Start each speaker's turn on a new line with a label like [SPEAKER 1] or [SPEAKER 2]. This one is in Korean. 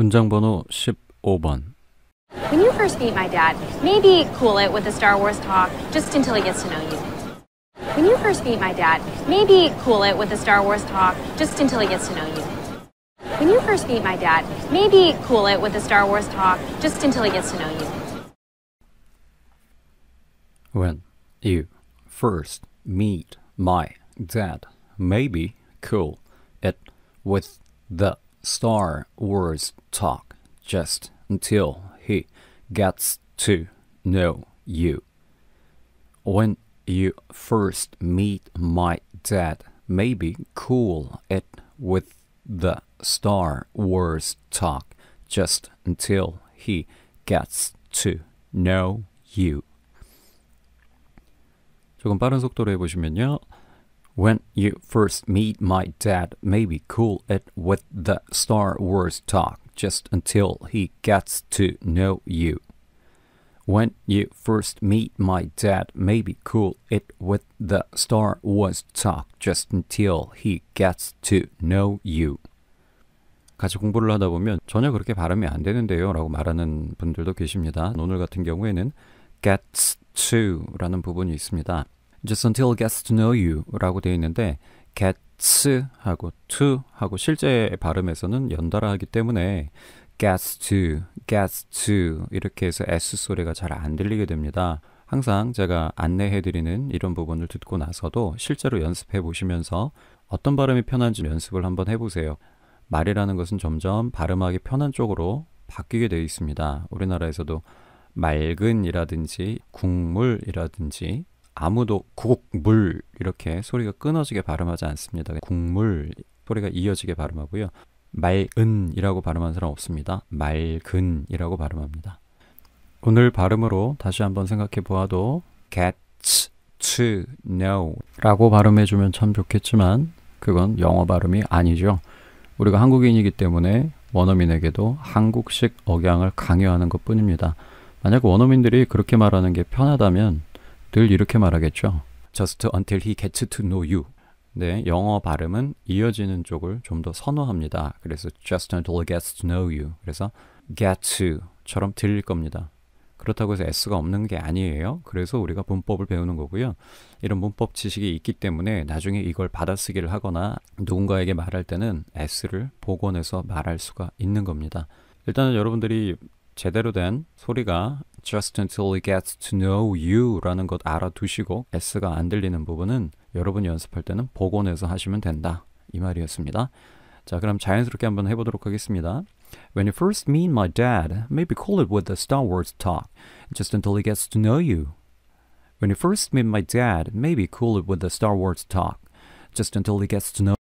[SPEAKER 1] 문장 번호 15번. When you first meet my dad, maybe cool it with the Star Wars talk just until he gets to know you. When you first meet my dad, maybe cool it with the Star Wars talk just until he gets to know you. When you first meet my dad, maybe cool it with the Star Wars talk just until he gets to know you.
[SPEAKER 2] When you first meet my dad, maybe cool it with the Star Wars talk just until he gets to know you. When you first meet my dad, maybe cool it with the Star Wars talk just until he gets to know you. 조금 빠른 속도로 해보시면요. When you first meet my dad, maybe cool it with the Star Wars talk just until he gets to know you. When you first meet my dad, maybe cool it with the Star Wars talk just until he gets to know you. 같이 공부를 하다 보면 전혀 그렇게 발음이 안 되는데요라고 말하는 분들도 계십니다. 오늘 같은 경우에는 gets to라는 부분이 있습니다. just until gets to know you라고 되어 있는데 gets 하고 to 하고 실제 발음에서는 연달아 하기 때문에 gets to, gets to 이렇게 해서 s 소리가 잘 안 들리게 됩니다. 항상 제가 안내해드리는 이런 부분을 듣고 나서도 실제로 연습해 보시면서 어떤 발음이 편한지 연습을 한번 해보세요. 말이라는 것은 점점 발음하기 편한 쪽으로 바뀌게 되어 있습니다. 우리나라에서도 맑은이라든지 국물이라든지 아무도 국물 이렇게 소리가 끊어지게 발음하지 않습니다. 국물 소리가 이어지게 발음하고요. 말은이라고 발음하는 사람 없습니다. 말근이라고 발음합니다. 오늘 발음으로 다시 한번 생각해 보아도 get to know 라고 발음해 주면 참 좋겠지만 그건 영어 발음이 아니죠. 우리가 한국인이기 때문에 원어민에게도 한국식 억양을 강요하는 것 뿐입니다. 만약 원어민들이 그렇게 말하는 게 편하다면 늘 이렇게 말하겠죠. Just until he gets to know you. 네, 영어 발음은 이어지는 쪽을 좀 더 선호합니다. 그래서 just until he gets to know you. 그래서 get to처럼 들릴 겁니다. 그렇다고 해서 s가 없는 게 아니에요. 그래서 우리가 문법을 배우는 거고요. 이런 문법 지식이 있기 때문에 나중에 이걸 받아쓰기를 하거나 누군가에게 말할 때는 s를 복원해서 말할 수가 있는 겁니다. 일단은 여러분들이 제대로 된 소리가 just until he gets to know you라는 것 알아두시고 s가 안 들리는 부분은 여러분이 연습할 때는 복원해서 하시면 된다. 이 말이었습니다. 자, 그럼 자연스럽게 한번 해보도록 하겠습니다. When you first meet my dad, maybe call it with the Star Wars talk, just until he gets to know you. When you first meet my dad, maybe call it with the Star Wars talk, just until he gets to know